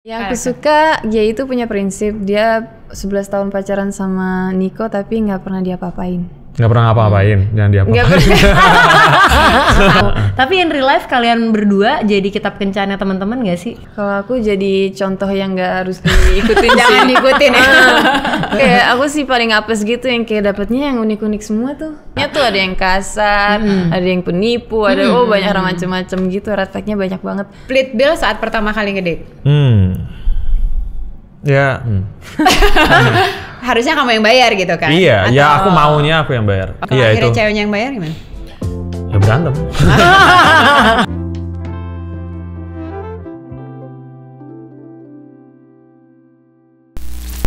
Ya aku suka dia itu punya prinsip dia 11 tahun pacaran sama Nico tapi nggak pernah dia papain nggak pernah ngapa-ngapain hmm. jangan diapa tapi in real life kalian berdua jadi kitab kencannya teman-teman gak sih kalau aku jadi contoh yang nggak harus diikutin jangan diikutin ya kayak aku sih paling apes gitu yang kayak dapetnya yang unik-unik semua tuh ya tuh ada yang kasar hmm. ada yang penipu ada oh, hmm. oh banyak orang hmm. macem-macem gitu rataknya banyak banget split bill saat pertama kali ngedate hmm, hmm. ya hmm. harusnya kamu yang bayar gitu kan? Iya, ya Atau... ya aku maunya aku yang bayar. Kalau iya, akhirnya itu. ceweknya yang bayar gimana? Ya berantem.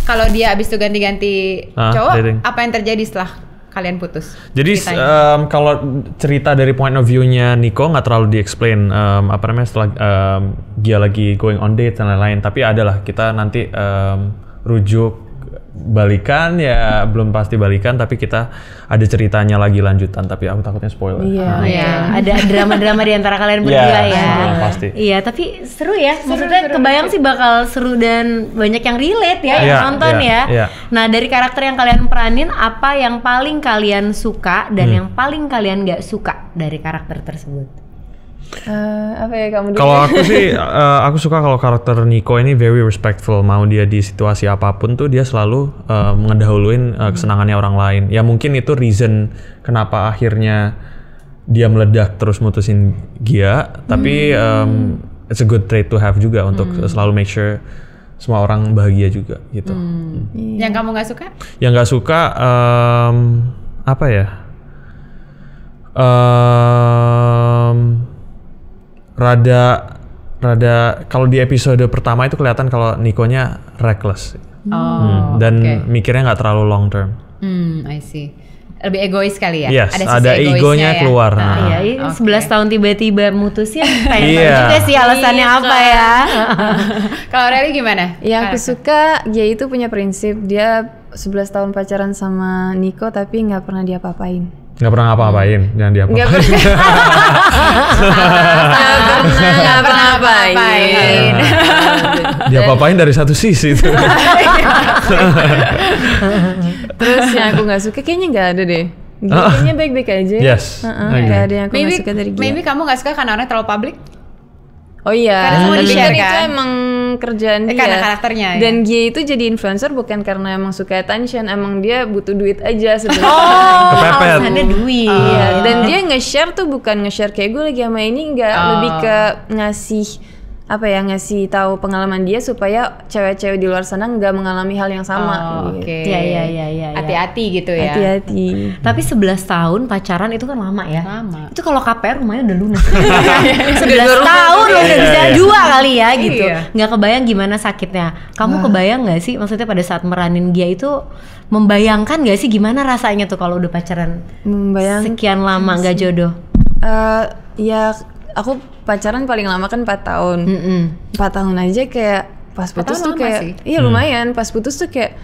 Kalau dia abis itu ganti-ganti ah, cowok, dating. apa yang terjadi setelah kalian putus? Jadi um, kalau cerita dari point of view-nya Nico nggak terlalu di-explain um, apa namanya setelah um, dia lagi going on date dan lain-lain, tapi adalah kita nanti um, rujuk balikan ya belum pasti balikan tapi kita ada ceritanya lagi lanjutan tapi aku takutnya spoiler. Iya, yeah, nah, iya. yeah. ada drama-drama di antara kalian iya, berdua yeah, ya. Iya pasti. Iya, tapi seru ya. Seru, Maksudnya seru, kebayang seru. sih bakal seru dan banyak yang relate ya yeah, yang iya, nonton yeah, ya. Yeah. Nah, dari karakter yang kalian peranin apa yang paling kalian suka dan hmm. yang paling kalian nggak suka dari karakter tersebut? Uh, apa ya kamu? Kalau aku sih, uh, aku suka kalau karakter Nico ini very respectful. Mau dia di situasi apapun tuh dia selalu uh, mengedahuluin uh, kesenangannya orang lain. Ya mungkin itu reason kenapa akhirnya dia meledak terus mutusin Gia. Tapi hmm. um, it's a good trait to have juga untuk hmm. selalu make sure semua orang bahagia juga gitu. Hmm. Hmm. Iya. Yang kamu nggak suka? Yang nggak suka um, apa ya? Um, rada rada kalau di episode pertama itu kelihatan kalau Nikonya reckless oh, hmm. dan okay. mikirnya nggak terlalu long term. Hmm, I see. Lebih egois kali ya. Yes, ada, ada egonya ya. keluar. Nah, nah. Iya, okay. 11 tahun tiba-tiba mutusnya pengen iya. juga sih alasannya iya, apa ya. kalau Rally gimana? Ya aku suka dia itu punya prinsip dia 11 tahun pacaran sama Niko tapi nggak pernah dia apa-apain. Gak pernah ngapa-ngapain hmm. jangan diapa Gak pernah nggak pernah ngapain diapa-apain dari satu sisi itu terus yang aku gak suka kayaknya gak ada deh uh, baik-baik aja. Yes. Uh -uh, okay. Gak ada yang aku maybe, gak suka dari Gia. Maybe kamu gak suka karena orangnya terlalu publik? Oh iya. Karena semua di share kan? itu emang kerjaan eh, dia. Karena karakternya. Ya? Dan dia itu jadi influencer bukan karena emang suka attention, emang dia butuh duit aja sebenarnya. oh, Alasannya duit. uh. dan ah. dia nge-share tuh bukan nge-share kayak gue lagi sama ini enggak, uh. lebih ah. ke ngasih apa ya ngasih tahu pengalaman dia supaya cewek-cewek di luar sana nggak mengalami hal yang sama. Oh, gitu. Oke. Okay. Ya, ya ya ya ya. Hati-hati gitu ya. Hati-hati. Tapi 11 tahun pacaran itu kan lama ya. Lama. Itu kalau KPR rumahnya udah lunas. Iya, iya, iya. Sebelas tahun lo udah bisa dua kali ya gitu. Iya. Nggak kebayang gimana sakitnya. Kamu Wah. kebayang nggak sih maksudnya pada saat meranin dia itu membayangkan nggak sih gimana rasanya tuh kalau udah pacaran membayang sekian lama nggak jodoh? Uh, ya aku pacaran paling lama kan 4 tahun. Mm -mm. 4 tahun aja kayak pas putus tuh kayak sih. iya lumayan hmm. pas putus tuh kayak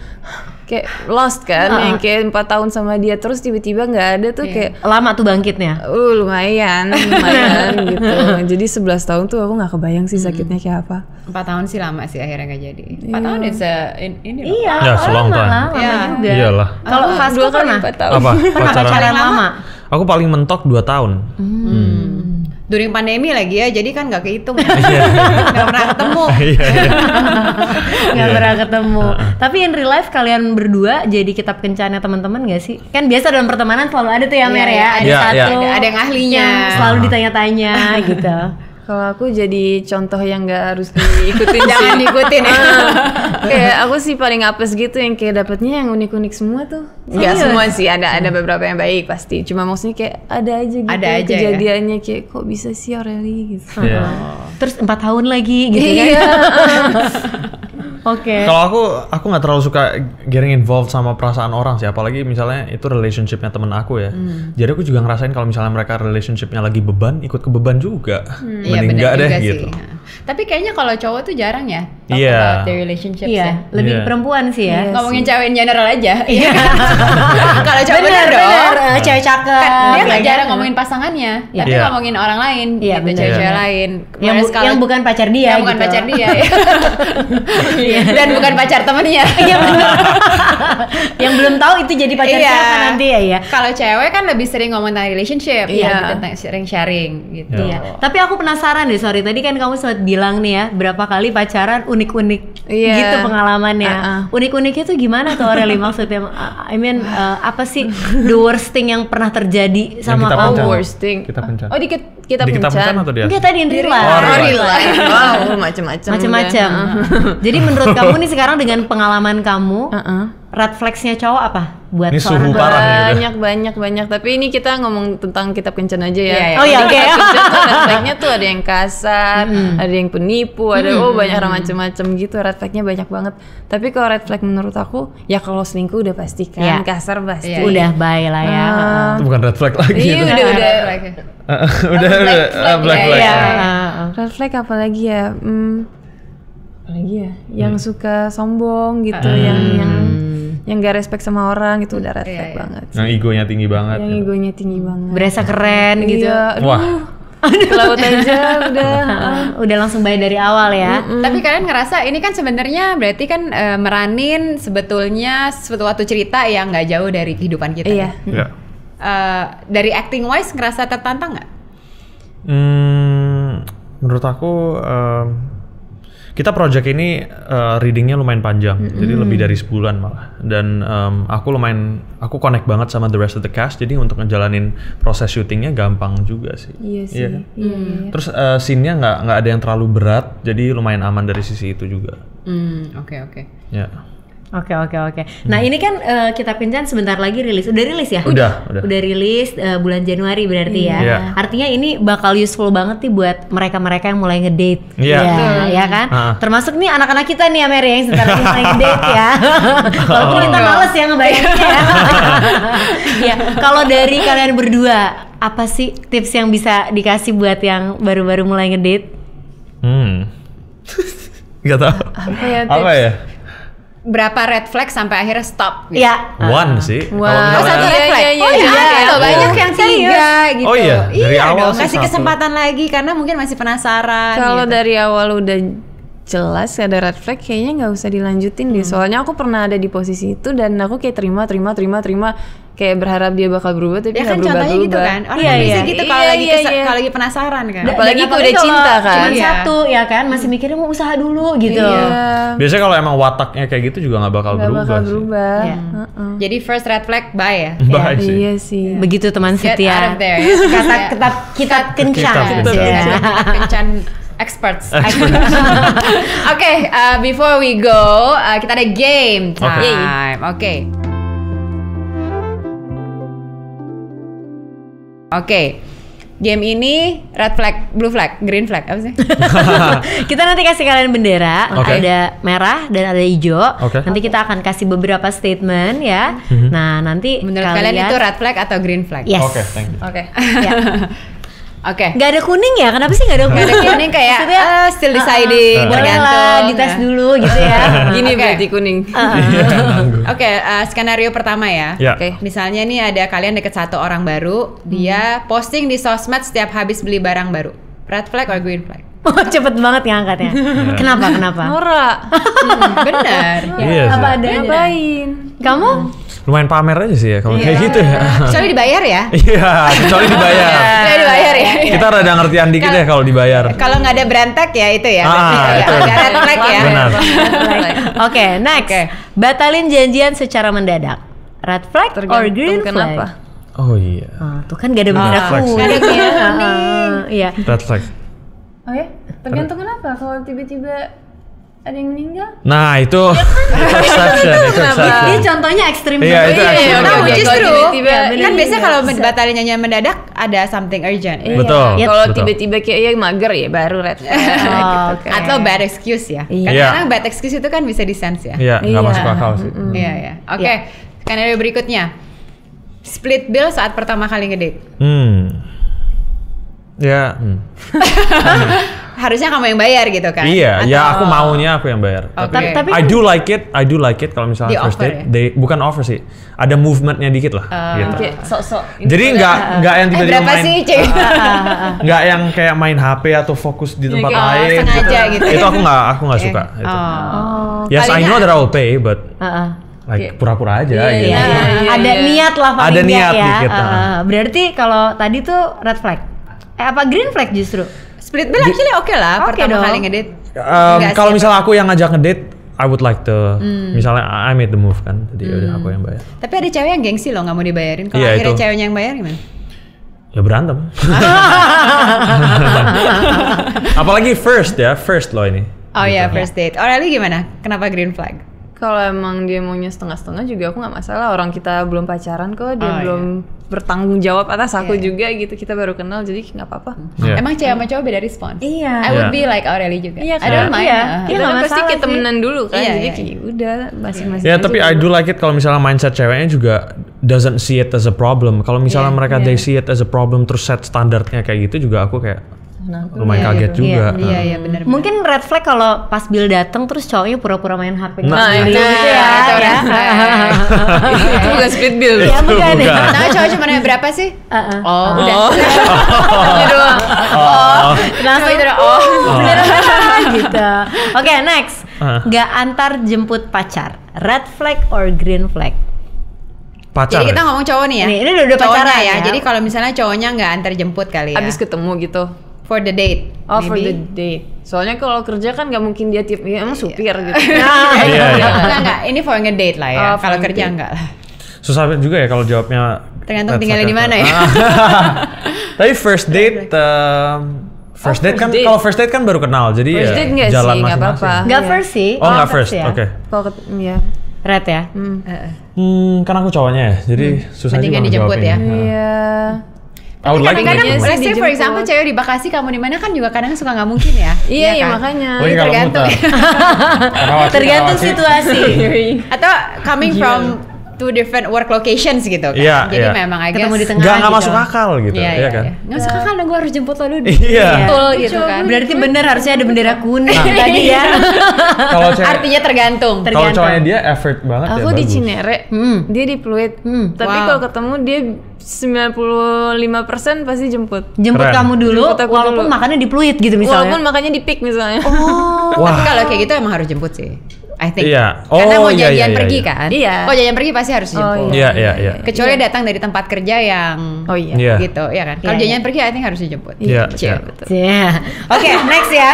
kayak lost kan uh yang kayak empat tahun sama dia terus tiba-tiba nggak -tiba ada tuh yeah. kayak lama tuh bangkitnya uh lumayan lumayan gitu jadi 11 tahun tuh aku nggak kebayang sih sakitnya kayak apa empat tahun sih lama sih akhirnya nggak jadi empat yeah. tahun itu ini loh iya ya, selong lama, lama ya. juga iyalah kalau pas ah, dua kan empat tahun apa pacaran, pacaran lama aku paling mentok dua tahun hmm. Hmm during pandemi lagi ya jadi kan nggak kehitung ya. iya. nggak pernah ketemu iya, iya. nggak pernah ketemu tapi in real life kalian berdua jadi kitab kencannya teman-teman nggak sih kan biasa dalam pertemanan selalu ada tuh ya Mer ya ada satu ada yang ahlinya selalu ditanya-tanya gitu kalau aku jadi contoh yang nggak harus diikutin Jangan diikutin ya. kayak aku sih paling apes gitu yang kayak dapetnya yang unik-unik semua tuh. Gak iya. semua sih, ada ada hmm. beberapa yang baik pasti. Cuma maksudnya kayak ada aja gitu ada aja, ya. kejadiannya ya? kayak kok bisa sih Aureli gitu. Yeah. Terus empat tahun lagi gitu iya. kan. Oke. Okay. Kalau aku aku nggak terlalu suka getting involved sama perasaan orang sih, apalagi misalnya itu relationshipnya temen aku ya. Hmm. Jadi aku juga ngerasain kalau misalnya mereka relationshipnya lagi beban, ikut ke beban juga. Hmm. Mending ya, deh gitu. Sih. Tapi kayaknya kalau cowok tuh jarang ya talk yeah. about their relationships yeah. ya. Lebih yeah. perempuan sih ya. Yeah, Ngomongin iya. cewek cewek general aja. Iya. Iya kan? kalau cowok bener, bener dong. Bener. Eh, cewek cakep. Kan, dia nggak kan? jarang ngomongin pasangannya, yeah. tapi yeah. ngomongin orang lain, yeah, gitu cewek-cewek yeah. lain. Yang, bu yang bukan pacar dia. Yang gitu. bukan pacar dia. ya. Dan bukan pacar temennya. Iya benar. yang belum tahu itu jadi pacar siapa nanti ya ya. Kalau cewek kan lebih sering ngomong tentang relationship, yeah. ya, gitu, tentang sharing-sharing gitu. Yeah. Tapi aku penasaran deh, sorry tadi kan kamu sempat bilang nih ya berapa kali pacaran unik-unik yeah. gitu pengalamannya. Uh -uh. Unik-uniknya tuh gimana tuh Aureli maksudnya? Uh, I mean uh, apa sih the worst thing yang pernah terjadi sama kita kamu? Worst thing. Kita ah, pencet. Oh di kita, kita di kita pencet kan atau dia? Enggak tadi in real oh, life. Oh, real life. Wow, macam-macam. Macam-macam. Iya. Jadi menurut kamu nih sekarang dengan pengalaman kamu, uh -uh red flagsnya cowok apa buat ini seorang parah banyak banyak banyak tapi ini kita ngomong tentang kitab kencan aja ya yeah, iya. oh iya. oke okay. red tuh ada yang kasar hmm. ada yang penipu ada hmm. oh banyak orang macam-macam gitu red flagnya banyak banget tapi kalau red flag menurut aku ya kalau selingkuh udah pasti kan yeah. kasar pasti yeah. Iya. udah baik lah ya uh, itu bukan red flag lagi iya udah udah udah udah black flag red flag iya. apalagi ya hmm, apalagi ya yang hmm. suka sombong gitu uh. yang yang yang gak respect sama orang itu udah red flag yeah, iya. banget yang egonya tinggi banget yang gitu. egonya tinggi banget berasa keren iya, gitu iya, wah laut aja udah ah, udah langsung bayar dari awal ya. Mm-mm. Tapi kalian ngerasa ini kan sebenarnya berarti kan uh, meranin sebetulnya suatu cerita yang nggak jauh dari kehidupan kita. Iya. Yeah. yeah. Uh, dari acting wise ngerasa tertantang nggak? Hmm, menurut aku um, kita project ini uh, readingnya lumayan panjang, mm -hmm. jadi lebih dari sebulan malah. Dan um, aku lumayan, aku connect banget sama the rest of the cast, jadi untuk ngejalanin proses syutingnya gampang juga sih. Iya, iya sih. Kan? Yeah. Iya. Mm. Terus uh, scene-nya nggak nggak ada yang terlalu berat, jadi lumayan aman dari sisi itu juga. Hmm, oke mm, oke. Okay, ya. okay. Yeah. Oke oke oke. Nah hmm. ini kan uh, kita pinjam sebentar lagi rilis. Udah rilis ya? Udah udah. Udah rilis uh, bulan Januari berarti hmm. ya. Yeah. Artinya ini bakal useful banget nih buat mereka-mereka yang mulai ngedate. Iya. Yeah. Yeah, yeah. ya kan. Uh. Termasuk nih anak-anak kita nih Amer ya, yang sebentar lagi mulai ngedate ya. Walaupun oh. kita males ya ngebayanginnya. ya. ya. Kalau dari kalian berdua apa sih tips yang bisa dikasih buat yang baru-baru mulai ngedate? Hmm. Gak tau. Ya apa ya? Tips? Apa ya? berapa red flag sampai akhirnya stop gitu. Ya. One ah. sih. Wow. Oh, satu red flag. Iya, iya, oh iya, iya. iya. iya. banyak yang tiga gitu. Oh iya, dari iya awal dong. Kasih kesempatan lagi karena mungkin masih penasaran Kalau gitu. dari awal udah jelas ada red flag kayaknya nggak usah dilanjutin hmm. deh. Soalnya aku pernah ada di posisi itu dan aku kayak terima terima terima terima kayak berharap dia bakal berubah tapi ya kan berubah contohnya berubah. gitu kan orang iya, iya, gitu iya, kalau iya, lagi iya, iya. kalau lagi penasaran kan Dan apalagi kalau udah cinta kan cuma iya. satu ya kan masih hmm. mikirnya mau usaha dulu gitu iya. biasanya kalau emang wataknya kayak gitu juga nggak bakal gak berubah bakal sih. yeah. uh -uh. jadi first red flag bye ya bye yeah. sih iya sih iya. begitu teman setia kata iya. kita kita kencan kencan experts. experts. Oke, uh, before we go, uh, kita ada game time. Oke. Okay. Oke. Okay. Game ini red flag, blue flag, green flag apa sih? kita nanti kasih kalian bendera, okay. ada merah dan ada hijau. Okay. Nanti kita akan kasih beberapa statement ya. Mm -hmm. Nah, nanti menurut kalian, kalian itu red flag atau green flag? Yes. Oke, okay, thank you. Oke. Okay. Ya. yeah. Oke. Okay. Gak ada kuning ya? Kenapa sih gak ada kuning? Gak ada kuning kayak Maksudnya, uh, still deciding. Uh, boleh lah, dites ya. dulu gitu ya. Gini okay. berarti kuning. Uh. Oke, okay, uh, eh, skenario pertama ya. Yeah. Oke. Okay. Misalnya nih ada kalian deket satu orang baru, hmm. dia posting di sosmed setiap habis beli barang baru. Red flag or green flag? Oh, cepet banget ngangkatnya. Yeah. Kenapa? Kenapa? Nora. hmm, benar. Iya. Yes, Apa ada? Ngapain? Kamu? Hmm lumayan pamer aja sih ya kalau yeah. kayak iya. gitu ya. Kecuali dibayar ya? Iya, kecuali dibayar. Kecuali dibayar ya. Kita rada ngertian dikit kalo, ya kalau dibayar. Kalau nggak ada berantak ya itu ya. Ah, itu. Ya. Agak ya. Benar. Oke, okay, next. Okay. Batalin janjian secara mendadak. Red flag Tergantung or green flag? Kenapa? Oh iya. Oh, tuh kan gak ada bener aku. Gak ada ah, ah, Iya. Red flag. Oh Oke, ya? tergantung kenapa kalau tiba-tiba ada yang meninggal. Nah itu iya kan? itu exception, itu exception. Ini contohnya ekstrim. Iya itu iya, ekstrim. Nah justru kan biasanya kalau batalin nyanyian mendadak ada something urgent. Iya. Betul. Ya, kalau tiba-tiba kayak ya mager ya baru red flag. oh, gitu, Atau bad excuse ya. Iya. Karena bad excuse itu kan bisa di sense ya. Iya Gak masuk akal sih. Iya iya. Oke. Skenario berikutnya. Split bill saat pertama kali ngedate. Hmm. Ya. Hmm. harusnya kamu yang bayar gitu kan? Iya, ya Atau... ya aku maunya aku yang bayar. Okay. Oh, tapi, tapi I do like it, I do like it kalau misalnya first date, ya? they, bukan offer sih, ada movementnya dikit lah. Uh, gitu. okay. so, so, Jadi gitu ya. nggak nggak yang eh, tiba-tiba eh, main, ah, ah, ah, nggak yang kayak main HP atau fokus di ya, tempat okay. lain. Oh, gitu. gitu. itu aku nggak aku nggak suka. Okay. Itu. Oh. Yes, Kalinya, I know that I will pay, but. Uh -uh like iya. pura-pura aja yeah, gitu. Yeah, yeah, yeah. Ada niat lah paling Ada niat ya. Dikit, uh, uh, berarti kalau tadi tuh red flag. Eh apa green flag justru? Split bill actually oke okay lah okay pertama dong. kali ngedit. Um, kalau misalnya aku yang ngajak ngedit, I would like to hmm. misalnya I made the move kan, jadi ya hmm. udah aku yang bayar. Tapi ada cewek yang gengsi loh nggak mau dibayarin. Kalau yeah, akhirnya itu. ceweknya yang bayar gimana? Ya berantem. Apalagi first ya, first loh ini. Oh iya, yeah, gitu. first date. Orally gimana? Kenapa green flag? kalau emang dia maunya setengah-setengah juga aku nggak masalah orang kita belum pacaran kok dia oh, belum iya. bertanggung jawab atas aku yeah. Iya. juga gitu kita baru kenal jadi nggak apa-apa hmm. yeah. emang cewek sama hmm. cowok beda respon iya yeah. I would iya. be like Aureli juga iya yeah, I don't mind yeah. kita kan pasti kita temenan dulu kan yeah, jadi yeah. yeah. udah masing-masing ya yeah, tapi I do like it kalau misalnya mindset ceweknya juga doesn't see it as a problem kalau misalnya yeah, mereka yeah. they see it as a problem terus set standarnya kayak gitu juga aku kayak Nah, lumayan iya, kaget iya, juga. Iya, iya, iya nah. bener. Mungkin red flag kalau pas Bill datang terus cowoknya pura-pura main HP. Gitu. Nah, nah itu ya. Itu, ya. itu iya, bukan split bill. Ya, bukan. Ya. Nah, cowok cuma berapa sih? Uh-uh. Oh, uh-uh. oh. oh. oh. udah. Oh. oh. kenapa itu oh. gitu. Oke, okay, next. Uh-huh. Gak antar jemput pacar. Red flag or green flag? pacar. Jadi kita ngomong cowok nih ya. Nih, ini udah, udah pacaran ya. ya. Jadi kalau misalnya cowoknya nggak antar jemput kali ya. Abis ketemu gitu. For the date. Oh, maybe. for the date. Soalnya kalau kerja kan nggak mungkin dia tiap ya emang supir yeah. gitu. Nah, iya iya. iya, iya. Enggak, enggak. Ini for date lah ya. Oh, kalau kerja date. enggak lah. Susah juga ya kalau jawabnya. Tergantung tinggalnya di mana ya. Tapi first date um, First oh, date oh, kan kalau first date kan baru kenal. Jadi first ya date ya, jalan sih, enggak apa-apa. Enggak iya. first sih. Oh, nggak oh, first. Ya. Oke. Okay. ya. Red ya? Hmm. hmm, kan aku cowoknya ya, jadi hmm. susah Mending juga dijemput ya. Iya. I would like kadang, kadang let's say for example cewek di Bekasi kamu di mana kan juga kadang suka nggak mungkin ya iya, iya iya kan? makanya oh, iya, tergantung tergantung situasi atau coming from two different work locations gitu kan. Yeah, Jadi yeah. memang agak ketemu di tengah gak, gitu. Gak masuk akal gitu, yeah, iya yeah, iya, kan? Iya. Gak masuk iya. akal dong, gue harus jemput lo dulu. Iya. Betul gitu kan. Berarti bener harusnya ada bendera kuning nah. tadi ya. Kalau Artinya tergantung. tergantung. Kalau cowoknya dia effort banget Aku ya, Aku di Cinere, hmm. dia di Pluit. Hmm. Tapi wow. kalau ketemu dia 95% pasti jemput. Jemput Keren. kamu dulu jemput walaupun dulu. makannya di Pluit gitu misalnya. Walaupun makannya di Pick misalnya. Oh. Tapi kalau kayak gitu emang harus jemput sih. I think. Iya. Oh, Karena mau oh, iya, jajan yeah, pergi yeah. Iya. kan. Iya. Oh, jajan pergi pasti harus oh, dijemput. Oh, iya. iya, iya, Yeah. Kecuali yeah. datang dari tempat kerja yang Oh iya. Yeah. Gitu, ya kan. Kalau yeah, jajan iya. pergi I think harus dijemput. Iya. Iya. Iya. iya. Oke, next ya.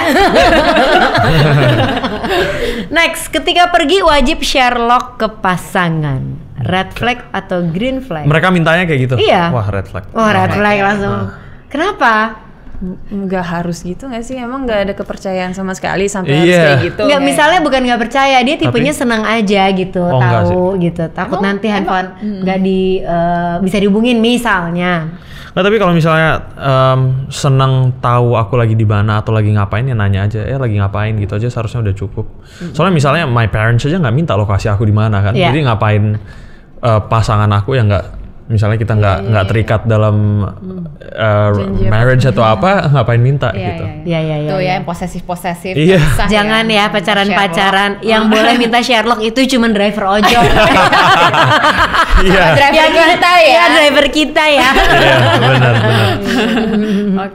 next, ketika pergi wajib Sherlock ke pasangan red flag atau green flag? Mereka mintanya kayak gitu. Iya. Wah red flag. Wah red flag langsung. Nah. Kenapa? nggak harus gitu nggak sih emang nggak ada kepercayaan sama sekali sampai yeah. harus iya. kayak gitu nggak misalnya bukan nggak percaya dia tipenya Tapi, senang aja gitu oh, tahu gitu takut emang, nanti handphone nggak di uh, bisa dihubungin misalnya Nah tapi kalau misalnya um, senang tahu aku lagi di mana atau lagi ngapain ya nanya aja, eh lagi ngapain gitu aja seharusnya udah cukup. Soalnya misalnya my parents aja nggak minta lokasi aku di mana kan, yeah. jadi ngapain uh, pasangan aku yang nggak misalnya kita nggak iya, nggak yeah, terikat yeah. dalam uh, marriage atau apa iya, ngapain minta yeah, gitu yeah, yeah. Yeah, iya, tuh ya yang posesif posesif yeah. jangan ya, ya pacaran pacaran yang boleh minta Sherlock itu cuma driver ojol yeah. driver yang kita ya. ya driver kita ya yeah, benar benar oke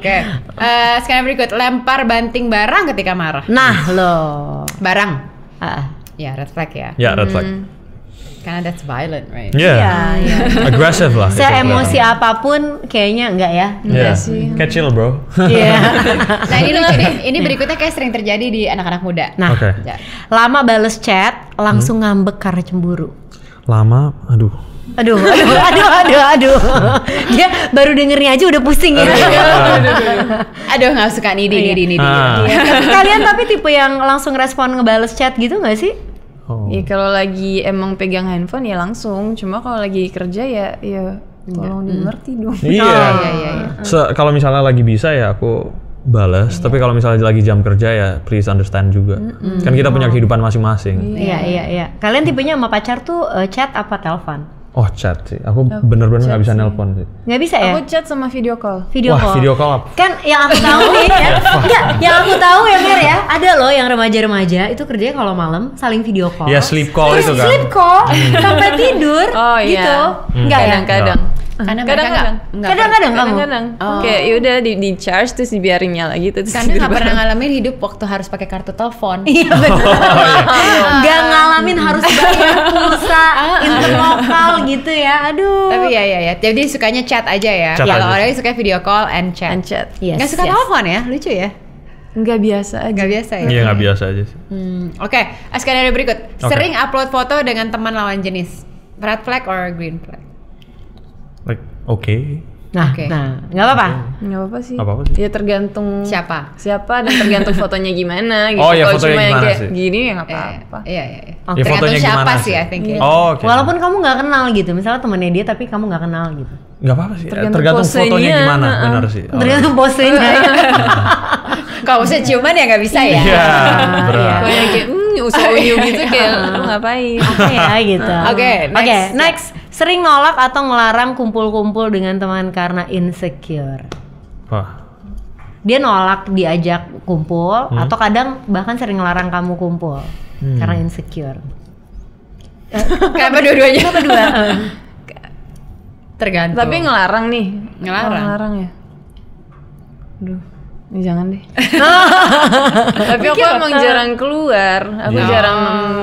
okay. Eh, sekarang berikut lempar banting barang ketika marah nah lo barang uh. ya red flag ya ya red flag hmm karena that's violent, right? Yeah, yeah, iya. yeah. aggressive lah. Saya emosi yeah. apapun, kayaknya enggak ya? Enggak yeah. sih. Kecil bro. Iya. nah ini lucu nih. Ini berikutnya kayak sering terjadi di anak-anak muda. Nah, okay. lama bales chat, langsung hmm? ngambek karena cemburu. Lama, aduh. Aduh, aduh, aduh, aduh, aduh. Dia baru dengernya aja udah pusing ya. aduh, iya. nggak suka nih, ini, ini, iya. ini. Ah. Kalian tapi tipe yang langsung respon ngebales chat gitu nggak sih? Oh. Ya kalau lagi emang pegang handphone ya langsung, cuma kalau lagi kerja ya ya tolong hmm. dimengerti dong. Iya. Oh, iya, iya, iya. So, kalau misalnya lagi bisa ya aku balas, Yeah. tapi kalau misalnya lagi jam kerja ya please understand juga. Mm hmm Kan kita punya oh. kehidupan masing-masing. Iya iya, iya, iya, iya. Kalian tipenya sama pacar tuh uh, chat apa telepon? Oh chat sih, aku bener-bener gak bisa nelpon sih. Gak bisa ya? Aku chat sama video call. Video Wah, call. video call apa? Kan yang aku tahu nih, ya, enggak, ya. ya, yang aku tahu ya Mir ya, ada loh yang remaja-remaja itu kerjanya kalau malam saling video call. Ya sleep call iya, itu kan. Sleep call hmm. sampai tidur oh, iya. gitu. Hmm. ya? kadang-kadang karena kadang-kadang kadang-kadang kadang-kadang oh. kayak yaudah di, di charge terus dibiarin nyala gitu terus karena nggak pernah ngalamin hidup waktu harus pakai kartu telepon iya betul oh, iya. nggak ngalamin harus bayar pulsa ah. interlokal gitu ya aduh tapi ya ya ya jadi sukanya chat aja ya kalau orang suka video call and chat and chat yes, nggak suka yes. telepon ya lucu ya Nggak biasa aja. Nggak biasa ya? Iya nggak biasa aja sih. Hmm, Oke, okay. skenario berikut. Okay. Sering upload foto dengan teman lawan jenis. Red flag or green flag? Oke. Okay. Nah, okay. nah, nggak apa-apa. Nggak apa-apa sih. Gak apa-apa sih. Ya tergantung siapa, siapa dan tergantung fotonya gimana oh, gitu. Oh ya Kalo fotonya cuma gimana kayak sih? Gini ya nggak eh, apa-apa. iya iya. iya. Oh, ya, tergantung siapa sih, sih I think. Yeah. Oh, okay. Walaupun kamu nggak kenal gitu, misalnya temannya dia tapi kamu nggak kenal gitu. Nggak apa-apa sih. Tergantung, tergantung posenya, fotonya gimana, uh, benar sih. Oh. Tergantung ya. posenya. Kalau usah ciuman ya nggak bisa ya. Iya. iya. Berat. Kayak hmm, usah unyu gitu kayak ngapain? Oke ya gitu. Oke, oke, next. Sering nolak atau ngelarang kumpul-kumpul dengan teman karena insecure. Wah. Dia nolak diajak kumpul hmm. atau kadang bahkan sering ngelarang kamu kumpul hmm. karena insecure. Eh, Kenapa dua-duanya? Kenapa dua? Tergantung. Tapi ngelarang nih. Ngelarang. Oh, ngelarang ya. Duh jangan deh tapi aku emang jarang keluar aku yeah. jarang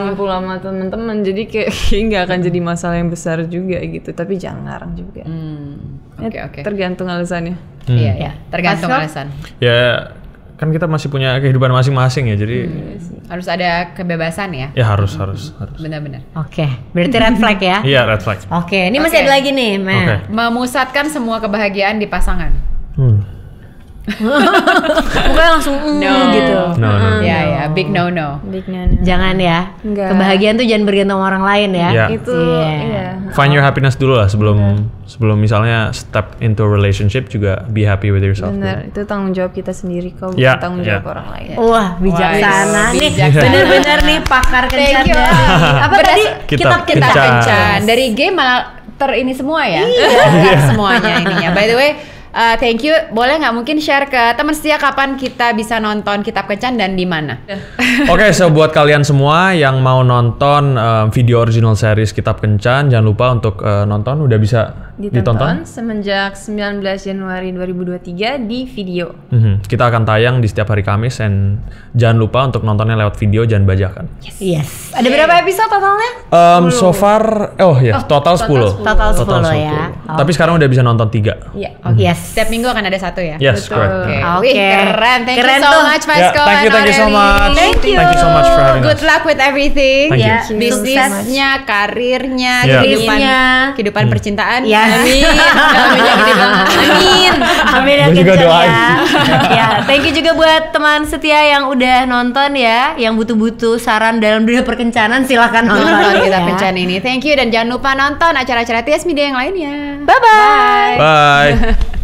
ngumpul sama teman-teman. jadi kayak nggak akan jadi masalah yang besar juga gitu tapi jangan larang juga hmm, ya, oke hmm. oke okay, okay. tergantung alasannya iya, hmm. iya tergantung Masuk? alasan ya kan kita masih punya kehidupan masing-masing ya jadi hmm. Iya harus ada kebebasan ya ya harus hmm. harus harus benar-benar oke okay. berarti red flag ya iya red flag oke okay. ini okay. masih ada lagi nih okay. memusatkan semua kebahagiaan di pasangan Bukan langsung mm, no. gitu. No, no. Ya, yeah, ya, yeah. big no no. Big no no. Jangan ya. Enggak. Kebahagiaan tuh jangan bergantung orang lain ya. Yeah. Itu yeah. Yeah. Find your happiness dulu lah sebelum yeah. sebelum misalnya step into a relationship juga be happy with yourself. Benar, itu tanggung jawab kita sendiri kok, yeah. tanggung ya. jawab yeah. orang lain. Wah, bijaksana Wise. nih. Bener-bener nih pakar kencan Apa ya. apa tadi? Kita kita kencan. Dari game malah ter ini semua ya. Iya. semuanya ininya. By the way, Uh, thank you. Boleh nggak mungkin share ke teman setia kapan kita bisa nonton Kitab Kencan dan di mana? Oke, okay, so buat kalian semua yang mau nonton uh, video original series Kitab Kencan, jangan lupa untuk uh, nonton udah bisa ditonton, ditonton semenjak 19 Januari 2023 di video. Mm-hmm. Kita akan tayang di setiap hari Kamis dan jangan lupa untuk nontonnya lewat video jangan bajakan. Yes. yes. Ada okay. berapa episode totalnya? Um, so far oh ya, yeah, oh, total, total 10. 10. Total 10, total 10, ya. 10. Okay. Tapi sekarang udah bisa nonton 3. Iya. Yeah. Okay. Mm-hmm. Yes. Setiap minggu akan ada satu ya. Yes, Betul. correct. Oke. Okay. Okay. Keren. Thank Keren you so much Mas yeah, ya, Thank you, thank you so much. Thank you. Thank you so much for having Good us. luck with everything. Thank yeah. you. Bisnisnya, karirnya, yeah. kehidupan kehidupan hmm. percintaan. Yes. Ya, Amin. Amin. Ya, Amin. Amin. Amin. Ya, juga Amin. Ya. ya, thank you juga buat teman setia yang udah nonton ya, yang butuh-butuh saran dalam dunia perkencanan silahkan nonton kita iya. kencan ini. Thank you dan jangan lupa nonton acara-acara Amin. yang lainnya. Bye-bye. Amin. -bye. Bye.